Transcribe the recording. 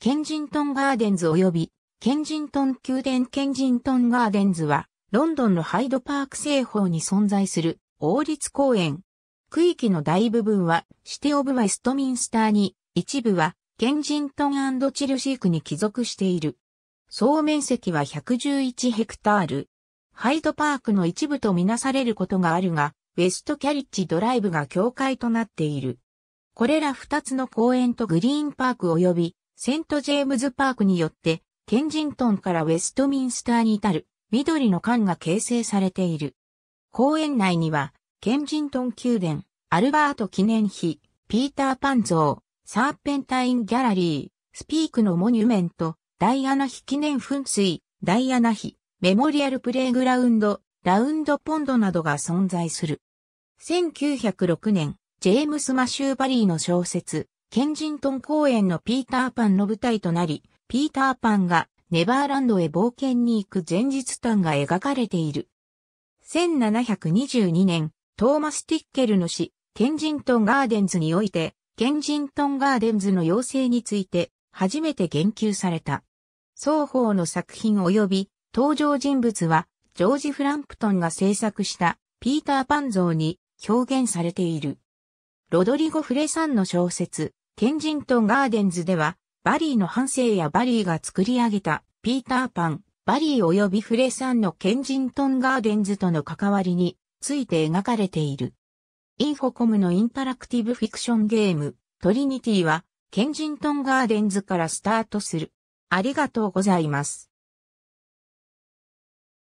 ケンジントンガーデンズ及び、ケンジントン宮殿ケンジントンガーデンズは、ロンドンのハイドパーク製法に存在する王立公園。区域の大部分は、シティオブ・ウイストミンスターに、一部は、ケンジントンチルシークに帰属している。総面積は111ヘクタール。ハイドパークの一部とみなされることがあるが、ウェストキャリッジドライブが境界となっている。これら二つの公園とグリーンパーク及びセントジェームズパークによって、ケンジントンからウェストミンスターに至る緑の館が形成されている。公園内には、ケンジントン宮殿、アルバート記念碑、ピーターパン像、サーペンタインギャラリー、スピークのモニュメント、ダイアナ碑記念噴水、ダイアナ碑、メモリアルプレイグラウンド、ラウンドポンドなどが存在する。1906年、ジェームス・マシューバリーの小説、ケンジントン公園のピーターパンの舞台となり、ピーターパンがネバーランドへ冒険に行く前日譚が描かれている。1722年、トーマス・ティッケルの詩、ケンジントン・ガーデンズにおいて、ケンジントン・ガーデンズの要請について、初めて言及された。双方の作品及び、登場人物は、ジョージ・フランプトンが制作した、ピーター・パン像に表現されている。ロドリゴ・フレさんの小説、ケンジントンガーデンズでは、バリーの半生やバリーが作り上げた、ピーターパン、バリー及びフレさんのケンジントンガーデンズとの関わりについて描かれている。インフォコムのインタラクティブフィクションゲーム、トリニティは、ケンジントンガーデンズからスタートする。ありがとうございます。